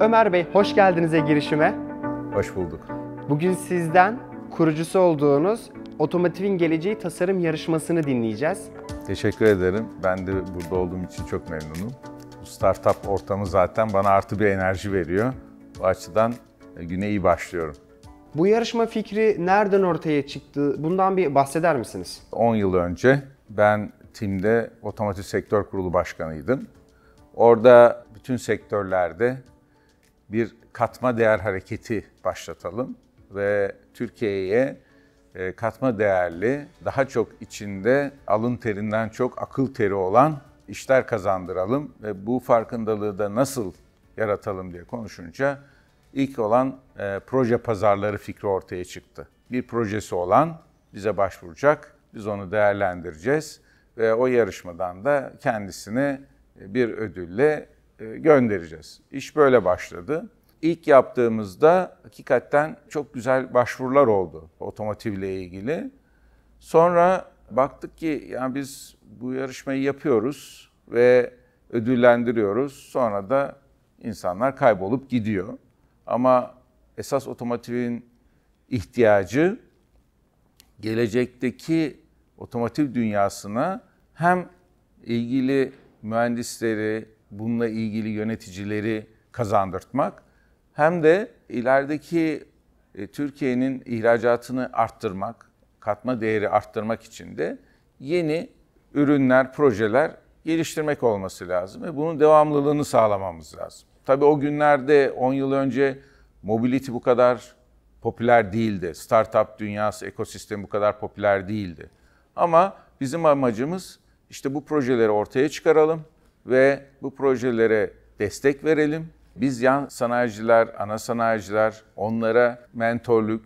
Ömer Bey hoş geldinize girişime. Hoş bulduk. Bugün sizden kurucusu olduğunuz Otomotivin Geleceği Tasarım Yarışması'nı dinleyeceğiz. Teşekkür ederim. Ben de burada olduğum için çok memnunum. Bu startup ortamı zaten bana artı bir enerji veriyor. Bu açıdan e, güne iyi başlıyorum. Bu yarışma fikri nereden ortaya çıktı? Bundan bir bahseder misiniz? 10 yıl önce ben timde Otomotiv Sektör Kurulu Başkanıydım. Orada bütün sektörlerde bir katma değer hareketi başlatalım ve Türkiye'ye e, katma değerli, daha çok içinde alın terinden çok akıl teri olan işler kazandıralım ve bu farkındalığı da nasıl yaratalım diye konuşunca ilk olan e, proje pazarları fikri ortaya çıktı. Bir projesi olan bize başvuracak, biz onu değerlendireceğiz ve o yarışmadan da kendisini e, bir ödülle e, göndereceğiz. İş böyle başladı. İlk yaptığımızda hakikaten çok güzel başvurular oldu otomotivle ilgili. Sonra baktık ki yani biz bu yarışmayı yapıyoruz ve ödüllendiriyoruz. Sonra da insanlar kaybolup gidiyor. Ama esas otomotivin ihtiyacı gelecekteki otomotiv dünyasına hem ilgili mühendisleri, bununla ilgili yöneticileri kazandırtmak hem de ilerideki e, Türkiye'nin ihracatını arttırmak, katma değeri arttırmak için de yeni ürünler, projeler geliştirmek olması lazım ve bunun devamlılığını sağlamamız lazım. Tabii o günlerde 10 yıl önce mobility bu kadar popüler değildi. Startup dünyası, ekosistem bu kadar popüler değildi. Ama bizim amacımız işte bu projeleri ortaya çıkaralım, ve bu projelere destek verelim. Biz yan sanayiciler, ana sanayiciler onlara mentorluk,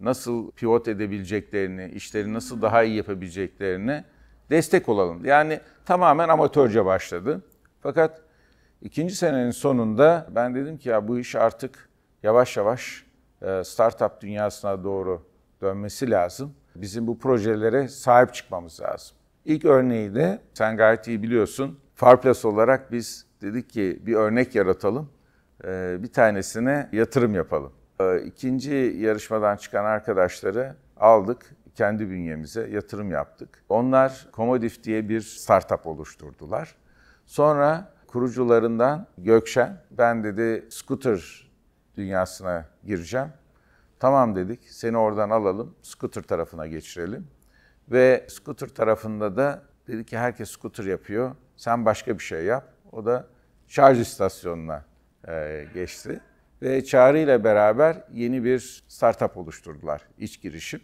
nasıl pivot edebileceklerini, işleri nasıl daha iyi yapabileceklerini destek olalım. Yani tamamen amatörce başladı. Fakat ikinci senenin sonunda ben dedim ki ya bu iş artık yavaş yavaş e, startup dünyasına doğru dönmesi lazım. Bizim bu projelere sahip çıkmamız lazım. İlk örneği de sen gayet iyi biliyorsun. Farplas olarak biz dedik ki bir örnek yaratalım. Ee, bir tanesine yatırım yapalım. Ee, ikinci yarışmadan çıkan arkadaşları aldık kendi bünyemize yatırım yaptık. Onlar Komodif diye bir startup oluşturdular. Sonra kurucularından Gökşen, ben dedi scooter dünyasına gireceğim. Tamam dedik, seni oradan alalım, scooter tarafına geçirelim. Ve scooter tarafında da dedi ki herkes scooter yapıyor. Sen başka bir şey yap. O da şarj istasyonuna e, geçti. Ve Çağrı ile beraber yeni bir startup oluşturdular, iç girişim.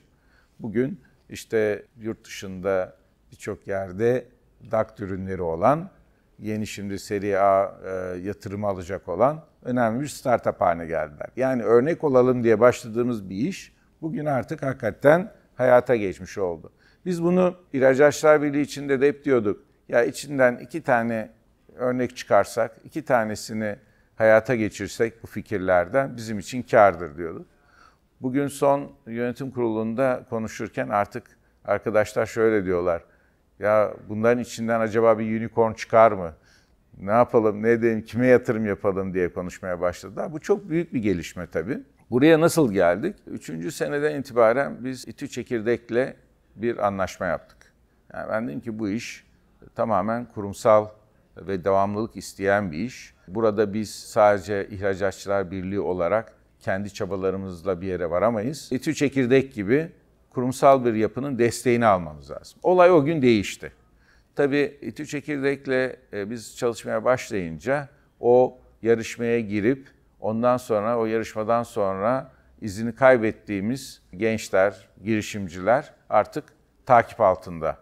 Bugün işte yurt dışında birçok yerde DAK ürünleri olan, yeni şimdi seri A e, yatırımı alacak olan önemli bir startup haline geldiler. Yani örnek olalım diye başladığımız bir iş bugün artık hakikaten hayata geçmiş oldu. Biz bunu İhracatçılar Birliği içinde de hep diyorduk. Ya içinden iki tane örnek çıkarsak, iki tanesini hayata geçirsek bu fikirlerden bizim için kardır diyordu. Bugün son yönetim kurulunda konuşurken artık arkadaşlar şöyle diyorlar. Ya bunların içinden acaba bir unicorn çıkar mı? Ne yapalım, ne edelim, kime yatırım yapalım diye konuşmaya başladılar. Bu çok büyük bir gelişme tabii. Buraya nasıl geldik? Üçüncü seneden itibaren biz İTÜ Çekirdek'le bir anlaşma yaptık. Yani ben dedim ki bu iş tamamen kurumsal ve devamlılık isteyen bir iş. Burada biz sadece ihracatçılar Birliği olarak kendi çabalarımızla bir yere varamayız. İTÜ Çekirdek gibi kurumsal bir yapının desteğini almamız lazım. Olay o gün değişti. Tabii İTÜ Çekirdek'le e, biz çalışmaya başlayınca o yarışmaya girip ondan sonra o yarışmadan sonra izini kaybettiğimiz gençler, girişimciler artık takip altında.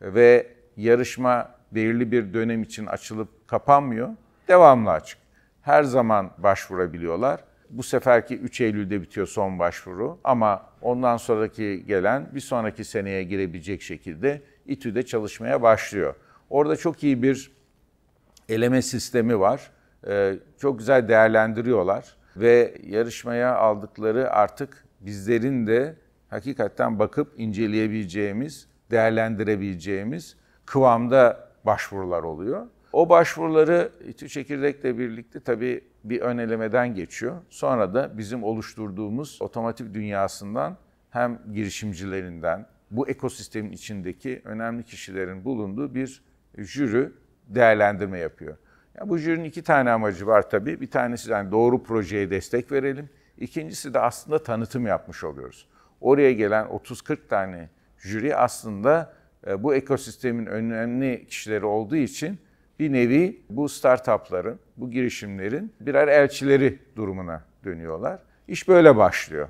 Ve yarışma belirli bir dönem için açılıp kapanmıyor. Devamlı açık. Her zaman başvurabiliyorlar. Bu seferki 3 Eylül'de bitiyor son başvuru ama ondan sonraki gelen bir sonraki seneye girebilecek şekilde İTÜ'de çalışmaya başlıyor. Orada çok iyi bir eleme sistemi var. Ee, çok güzel değerlendiriyorlar ve yarışmaya aldıkları artık bizlerin de hakikaten bakıp inceleyebileceğimiz, değerlendirebileceğimiz kıvamda başvurular oluyor. O başvuruları İTÜ Çekirdek'le birlikte tabii bir önelemeden geçiyor. Sonra da bizim oluşturduğumuz otomotiv dünyasından hem girişimcilerinden, bu ekosistemin içindeki önemli kişilerin bulunduğu bir jüri değerlendirme yapıyor. Ya bu jürinin iki tane amacı var tabii. Bir tanesi yani doğru projeye destek verelim. İkincisi de aslında tanıtım yapmış oluyoruz. Oraya gelen 30-40 tane jüri aslında e, bu ekosistemin önemli kişileri olduğu için bir nevi bu startupların, bu girişimlerin birer elçileri durumuna dönüyorlar. İş böyle başlıyor.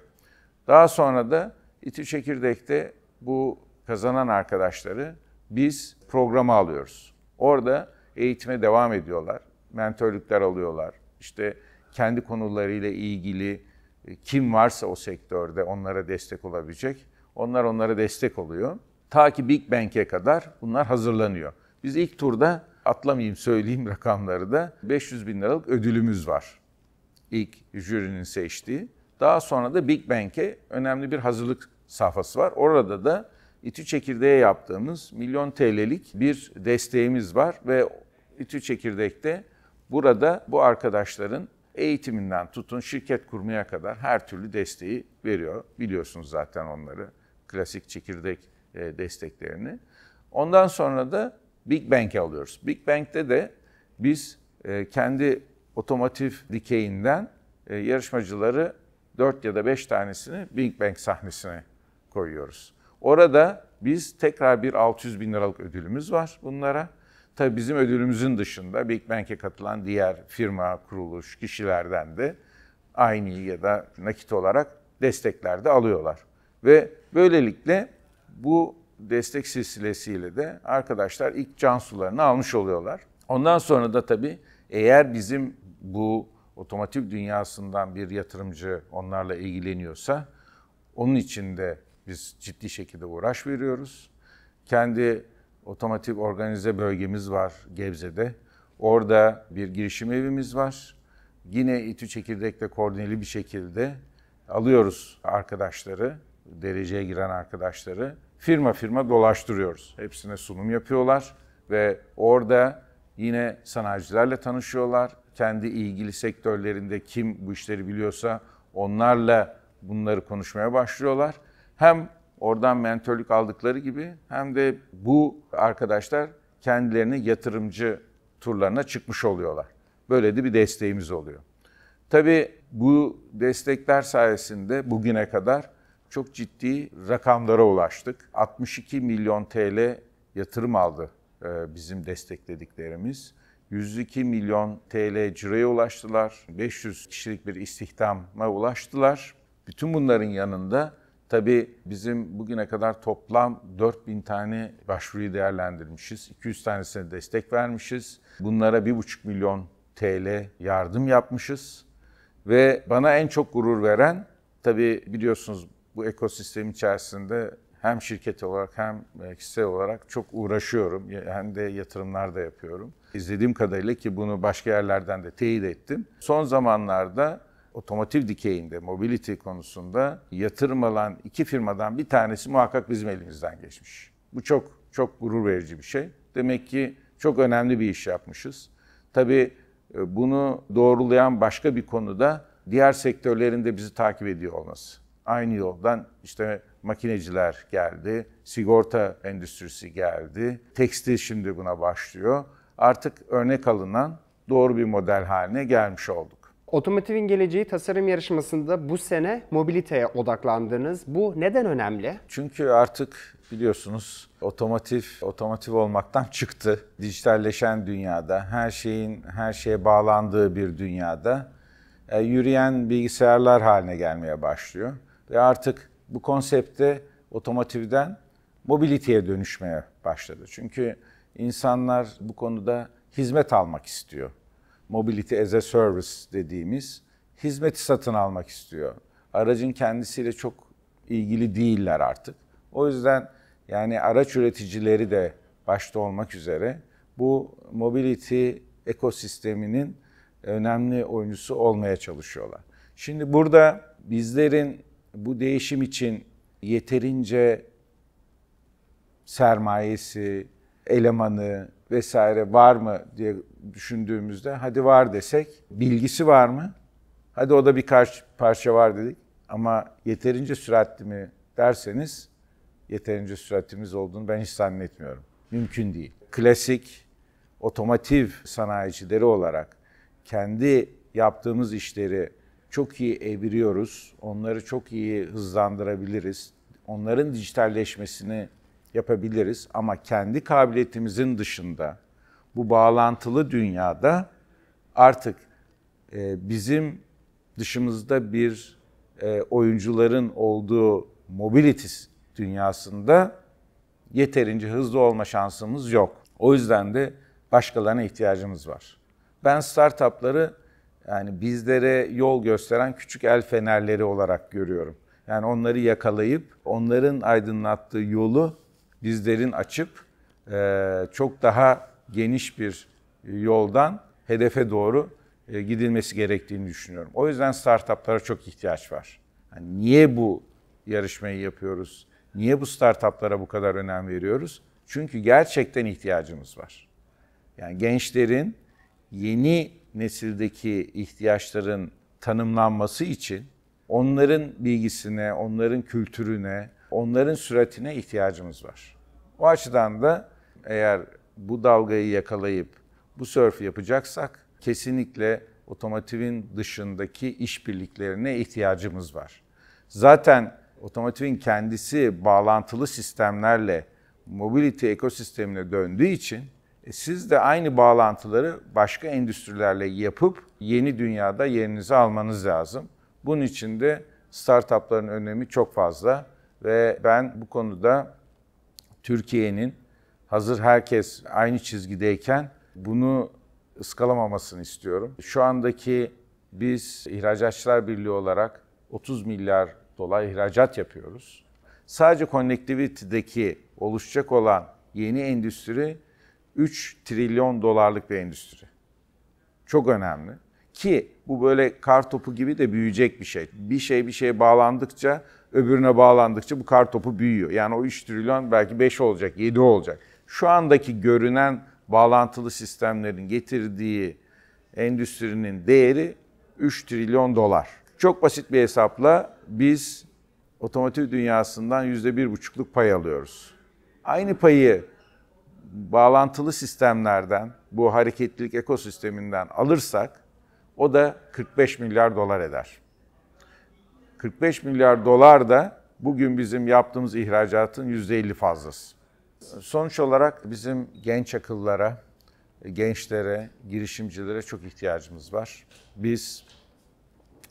Daha sonra da İTÜ Çekirdek'te bu kazanan arkadaşları biz programa alıyoruz. Orada eğitime devam ediyorlar. Mentörlükler alıyorlar. İşte kendi konularıyla ilgili e, kim varsa o sektörde onlara destek olabilecek. Onlar onlara destek oluyor. Ta ki Big Bang'e kadar bunlar hazırlanıyor. Biz ilk turda atlamayayım söyleyeyim rakamları da 500 bin liralık ödülümüz var. İlk jürinin seçtiği. Daha sonra da Big Bang'e önemli bir hazırlık safhası var. Orada da İTÜ Çekirdeğe yaptığımız milyon TL'lik bir desteğimiz var ve İTÜ Çekirdek'te burada bu arkadaşların eğitiminden tutun şirket kurmaya kadar her türlü desteği veriyor. Biliyorsunuz zaten onları. Klasik çekirdek e, desteklerini. Ondan sonra da Big Bank'e alıyoruz. Big Bank'te de biz e, kendi otomotiv dikeyinden e, yarışmacıları 4 ya da 5 tanesini Big Bank sahnesine koyuyoruz. Orada biz tekrar bir 600 bin liralık ödülümüz var bunlara. Tabii bizim ödülümüzün dışında Big Bank'e katılan diğer firma, kuruluş, kişilerden de aynı ya da nakit olarak destekler de alıyorlar. Ve böylelikle bu destek silsilesiyle de arkadaşlar ilk can sularını almış oluyorlar. Ondan sonra da tabii eğer bizim bu otomotiv dünyasından bir yatırımcı onlarla ilgileniyorsa onun için de biz ciddi şekilde uğraş veriyoruz. Kendi otomotiv organize bölgemiz var Gebze'de. Orada bir girişim evimiz var. Yine İTÜ Çekirdek'te koordineli bir şekilde alıyoruz arkadaşları, dereceye giren arkadaşları firma firma dolaştırıyoruz. Hepsine sunum yapıyorlar ve orada yine sanayicilerle tanışıyorlar. Kendi ilgili sektörlerinde kim bu işleri biliyorsa onlarla bunları konuşmaya başlıyorlar. Hem oradan mentörlük aldıkları gibi hem de bu arkadaşlar kendilerini yatırımcı turlarına çıkmış oluyorlar. Böyle de bir desteğimiz oluyor. Tabii bu destekler sayesinde bugüne kadar çok ciddi rakamlara ulaştık. 62 milyon TL yatırım aldı e, bizim desteklediklerimiz. 102 milyon TL cireye ulaştılar. 500 kişilik bir istihdama ulaştılar. Bütün bunların yanında tabii bizim bugüne kadar toplam 4000 tane başvuruyu değerlendirmişiz. 200 tanesine destek vermişiz. Bunlara 1,5 milyon TL yardım yapmışız. Ve bana en çok gurur veren tabii biliyorsunuz bu ekosistem içerisinde hem şirket olarak hem e, kişisel olarak çok uğraşıyorum. Hem de yatırımlar da yapıyorum. İzlediğim kadarıyla ki bunu başka yerlerden de teyit ettim. Son zamanlarda otomotiv dikeyinde, mobility konusunda yatırım alan iki firmadan bir tanesi muhakkak bizim elimizden geçmiş. Bu çok çok gurur verici bir şey. Demek ki çok önemli bir iş yapmışız. Tabii e, bunu doğrulayan başka bir konu da diğer sektörlerin de bizi takip ediyor olması aynı yoldan işte makineciler geldi, sigorta endüstrisi geldi, tekstil şimdi buna başlıyor. Artık örnek alınan doğru bir model haline gelmiş olduk. Otomotivin geleceği tasarım yarışmasında bu sene mobiliteye odaklandınız. Bu neden önemli? Çünkü artık biliyorsunuz otomotiv otomotiv olmaktan çıktı. Dijitalleşen dünyada, her şeyin her şeye bağlandığı bir dünyada e, yürüyen bilgisayarlar haline gelmeye başlıyor ve artık bu konsepte otomotivden mobiliteye dönüşmeye başladı. Çünkü insanlar bu konuda hizmet almak istiyor. Mobility as a service dediğimiz hizmeti satın almak istiyor. Aracın kendisiyle çok ilgili değiller artık. O yüzden yani araç üreticileri de başta olmak üzere bu mobility ekosisteminin önemli oyuncusu olmaya çalışıyorlar. Şimdi burada bizlerin bu değişim için yeterince sermayesi, elemanı vesaire var mı diye düşündüğümüzde hadi var desek bilgisi var mı? Hadi o da bir parça var dedik ama yeterince süratli mi derseniz yeterince süratimiz olduğunu ben hiç zannetmiyorum. Mümkün değil. Klasik otomotiv sanayicileri olarak kendi yaptığımız işleri çok iyi eviriyoruz. Onları çok iyi hızlandırabiliriz. Onların dijitalleşmesini yapabiliriz ama kendi kabiliyetimizin dışında bu bağlantılı dünyada artık e, bizim dışımızda bir e, oyuncuların olduğu mobilitis dünyasında yeterince hızlı olma şansımız yok. O yüzden de başkalarına ihtiyacımız var. Ben startupları yani bizlere yol gösteren küçük el fenerleri olarak görüyorum. Yani onları yakalayıp onların aydınlattığı yolu bizlerin açıp e, çok daha geniş bir yoldan hedefe doğru e, gidilmesi gerektiğini düşünüyorum. O yüzden startuplara çok ihtiyaç var. Yani niye bu yarışmayı yapıyoruz? Niye bu startuplara bu kadar önem veriyoruz? Çünkü gerçekten ihtiyacımız var. Yani gençlerin yeni nesildeki ihtiyaçların tanımlanması için onların bilgisine, onların kültürüne, onların süratine ihtiyacımız var. O açıdan da eğer bu dalgayı yakalayıp bu sörf yapacaksak kesinlikle otomotivin dışındaki işbirliklerine ihtiyacımız var. Zaten otomotivin kendisi bağlantılı sistemlerle mobility ekosistemine döndüğü için e, siz de aynı bağlantıları başka endüstrilerle yapıp yeni dünyada yerinizi almanız lazım. Bunun için de startupların önemi çok fazla ve ben bu konuda Türkiye'nin hazır herkes aynı çizgideyken bunu ıskalamamasını istiyorum. Şu andaki biz ihracatçılar Birliği olarak 30 milyar dolar ihracat yapıyoruz. Sadece connectivity'deki oluşacak olan yeni endüstri 3 trilyon dolarlık bir endüstri. Çok önemli. Ki bu böyle kar topu gibi de büyüyecek bir şey. Bir şey bir şeye bağlandıkça, öbürüne bağlandıkça bu kar topu büyüyor. Yani o 3 trilyon belki 5 olacak, 7 olacak. Şu andaki görünen bağlantılı sistemlerin getirdiği endüstrinin değeri 3 trilyon dolar. Çok basit bir hesapla biz otomotiv dünyasından %1,5'luk pay alıyoruz. Aynı payı bağlantılı sistemlerden, bu hareketlilik ekosisteminden alırsak o da 45 milyar dolar eder. 45 milyar dolar da bugün bizim yaptığımız ihracatın %50 fazlası. Sonuç olarak bizim genç akıllara, gençlere, girişimcilere çok ihtiyacımız var. Biz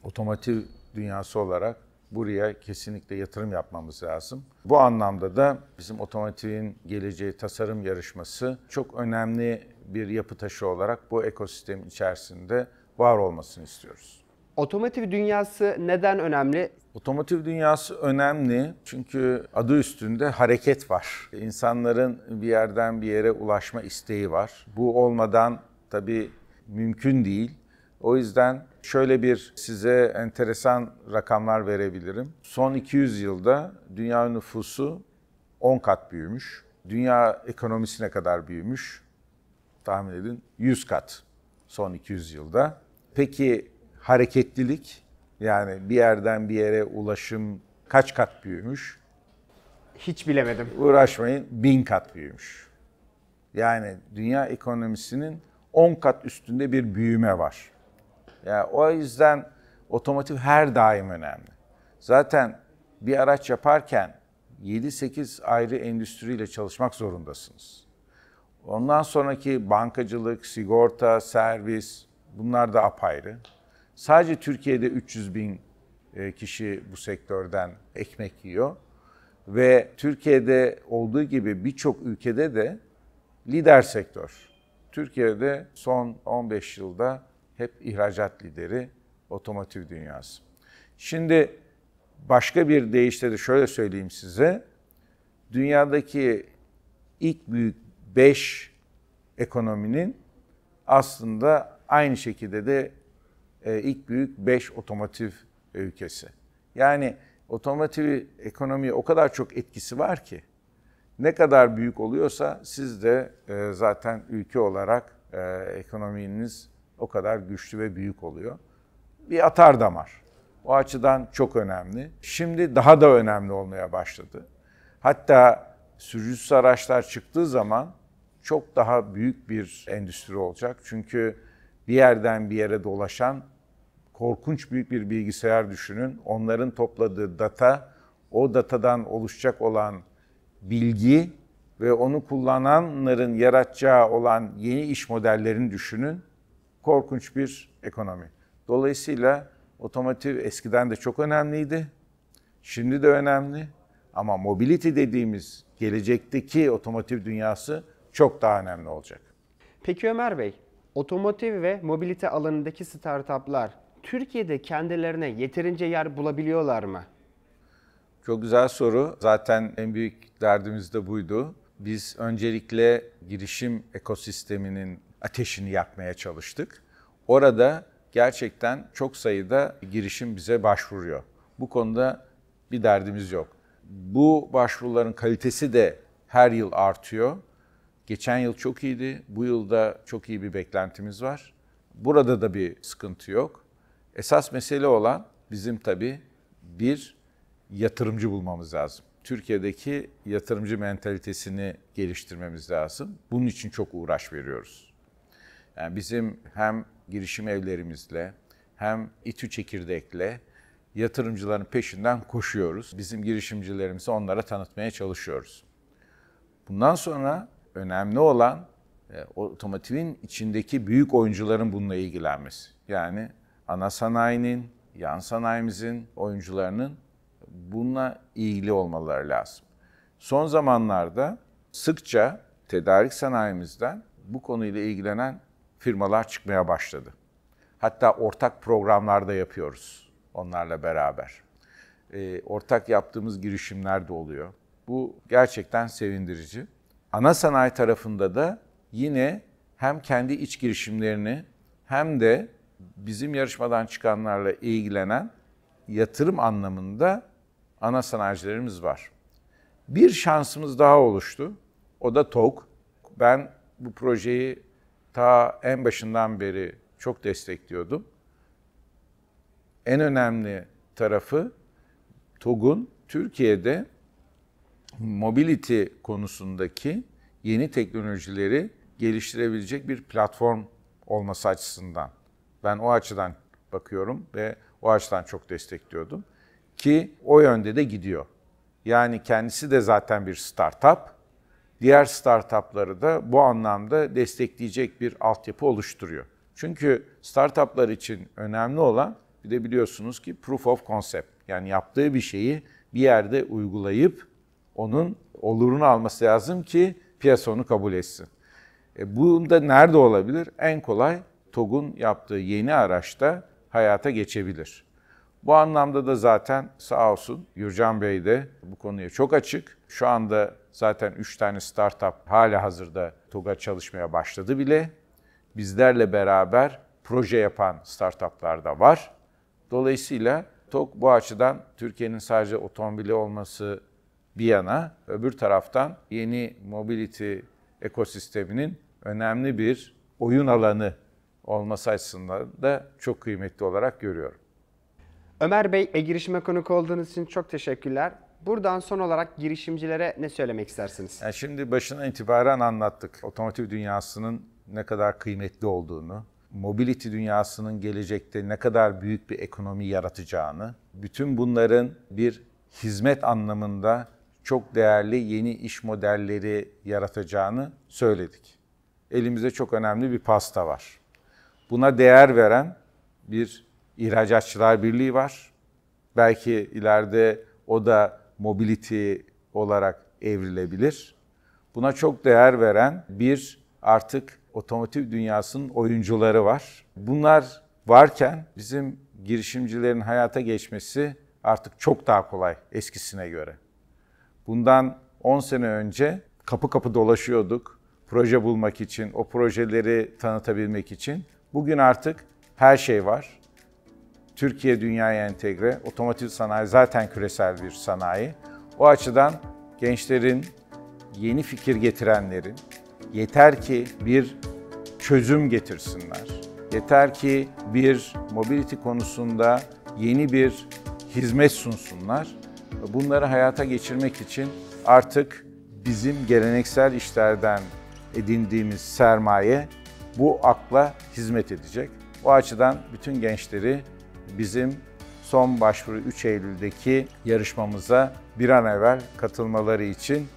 otomotiv dünyası olarak buraya kesinlikle yatırım yapmamız lazım. Bu anlamda da bizim otomotivin geleceği tasarım yarışması çok önemli bir yapı taşı olarak bu ekosistem içerisinde var olmasını istiyoruz. Otomotiv dünyası neden önemli? Otomotiv dünyası önemli çünkü adı üstünde hareket var. İnsanların bir yerden bir yere ulaşma isteği var. Bu olmadan tabii mümkün değil. O yüzden şöyle bir size enteresan rakamlar verebilirim. Son 200 yılda dünya nüfusu 10 kat büyümüş. Dünya ekonomisine kadar büyümüş. Tahmin edin 100 kat son 200 yılda. Peki hareketlilik yani bir yerden bir yere ulaşım kaç kat büyümüş? Hiç bilemedim. Uğraşmayın bin kat büyümüş. Yani dünya ekonomisinin 10 kat üstünde bir büyüme var. Yani o yüzden otomotiv her daim önemli. Zaten bir araç yaparken 7-8 ayrı endüstriyle çalışmak zorundasınız. Ondan sonraki bankacılık, sigorta, servis bunlar da apayrı. Sadece Türkiye'de 300 bin e, kişi bu sektörden ekmek yiyor. Ve Türkiye'de olduğu gibi birçok ülkede de lider sektör. Türkiye'de son 15 yılda hep ihracat lideri otomotiv dünyası. Şimdi başka bir deyişle de şöyle söyleyeyim size. Dünyadaki ilk büyük beş ekonominin aslında aynı şekilde de e, ilk büyük beş otomotiv ülkesi. Yani otomotiv ekonomiye o kadar çok etkisi var ki ne kadar büyük oluyorsa siz de e, zaten ülke olarak e, ekonominiz o kadar güçlü ve büyük oluyor. Bir atar damar. O açıdan çok önemli. Şimdi daha da önemli olmaya başladı. Hatta sürücüsüz araçlar çıktığı zaman çok daha büyük bir endüstri olacak. Çünkü bir yerden bir yere dolaşan korkunç büyük bir bilgisayar düşünün. Onların topladığı data, o datadan oluşacak olan bilgi ve onu kullananların yaratacağı olan yeni iş modellerini düşünün korkunç bir ekonomi. Dolayısıyla otomotiv eskiden de çok önemliydi. Şimdi de önemli. Ama mobility dediğimiz gelecekteki otomotiv dünyası çok daha önemli olacak. Peki Ömer Bey, otomotiv ve mobility alanındaki startuplar Türkiye'de kendilerine yeterince yer bulabiliyorlar mı? Çok güzel soru. Zaten en büyük derdimiz de buydu. Biz öncelikle girişim ekosisteminin ateşini yakmaya çalıştık. Orada gerçekten çok sayıda girişim bize başvuruyor. Bu konuda bir derdimiz yok. Bu başvuruların kalitesi de her yıl artıyor. Geçen yıl çok iyiydi. Bu yılda çok iyi bir beklentimiz var. Burada da bir sıkıntı yok. Esas mesele olan bizim tabii bir yatırımcı bulmamız lazım. Türkiye'deki yatırımcı mentalitesini geliştirmemiz lazım. Bunun için çok uğraş veriyoruz. Yani bizim hem girişim evlerimizle hem İTÜ çekirdekle yatırımcıların peşinden koşuyoruz. Bizim girişimcilerimizi onlara tanıtmaya çalışıyoruz. Bundan sonra önemli olan e, otomotivin içindeki büyük oyuncuların bununla ilgilenmesi. Yani ana sanayinin, yan sanayimizin oyuncularının bununla ilgili olmaları lazım. Son zamanlarda sıkça tedarik sanayimizden bu konuyla ilgilenen firmalar çıkmaya başladı. Hatta ortak programlarda yapıyoruz onlarla beraber. E, ortak yaptığımız girişimler de oluyor. Bu gerçekten sevindirici. Ana sanayi tarafında da yine hem kendi iç girişimlerini hem de bizim yarışmadan çıkanlarla ilgilenen yatırım anlamında ana sanayicilerimiz var. Bir şansımız daha oluştu. O da TOG. Ben bu projeyi ta en başından beri çok destekliyordum. En önemli tarafı TOG'un Türkiye'de mobility konusundaki yeni teknolojileri geliştirebilecek bir platform olması açısından. Ben o açıdan bakıyorum ve o açıdan çok destekliyordum. Ki o yönde de gidiyor. Yani kendisi de zaten bir startup diğer startupları da bu anlamda destekleyecek bir altyapı oluşturuyor. Çünkü startuplar için önemli olan bir de biliyorsunuz ki proof of concept. Yani yaptığı bir şeyi bir yerde uygulayıp onun olurunu alması lazım ki piyasa onu kabul etsin. E, bu da nerede olabilir? En kolay TOG'un yaptığı yeni araçta hayata geçebilir. Bu anlamda da zaten sağ olsun Gürcan Bey de bu konuya çok açık. Şu anda zaten 3 tane startup hala hazırda TOG'a çalışmaya başladı bile. Bizlerle beraber proje yapan startuplar da var. Dolayısıyla TOG bu açıdan Türkiye'nin sadece otomobili olması bir yana öbür taraftan yeni mobility ekosisteminin önemli bir oyun alanı olması açısından da çok kıymetli olarak görüyorum. Ömer Bey, e-girişime konuk olduğunuz için çok teşekkürler. Buradan son olarak girişimcilere ne söylemek istersiniz? Yani şimdi başından itibaren anlattık. Otomotiv dünyasının ne kadar kıymetli olduğunu, mobility dünyasının gelecekte ne kadar büyük bir ekonomi yaratacağını, bütün bunların bir hizmet anlamında çok değerli yeni iş modelleri yaratacağını söyledik. Elimizde çok önemli bir pasta var. Buna değer veren bir İhracatçılar Birliği var. Belki ileride o da mobility olarak evrilebilir. Buna çok değer veren bir artık otomotiv dünyasının oyuncuları var. Bunlar varken bizim girişimcilerin hayata geçmesi artık çok daha kolay eskisine göre. Bundan 10 sene önce kapı kapı dolaşıyorduk proje bulmak için, o projeleri tanıtabilmek için. Bugün artık her şey var. Türkiye dünyaya entegre, otomotiv sanayi zaten küresel bir sanayi. O açıdan gençlerin, yeni fikir getirenlerin yeter ki bir çözüm getirsinler. Yeter ki bir mobility konusunda yeni bir hizmet sunsunlar. Bunları hayata geçirmek için artık bizim geleneksel işlerden edindiğimiz sermaye bu akla hizmet edecek. O açıdan bütün gençleri bizim son başvuru 3 Eylül'deki yarışmamıza bir an evvel katılmaları için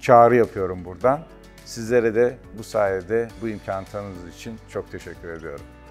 çağrı yapıyorum buradan. Sizlere de bu sayede bu imkanı tanıdığınız için çok teşekkür ediyorum.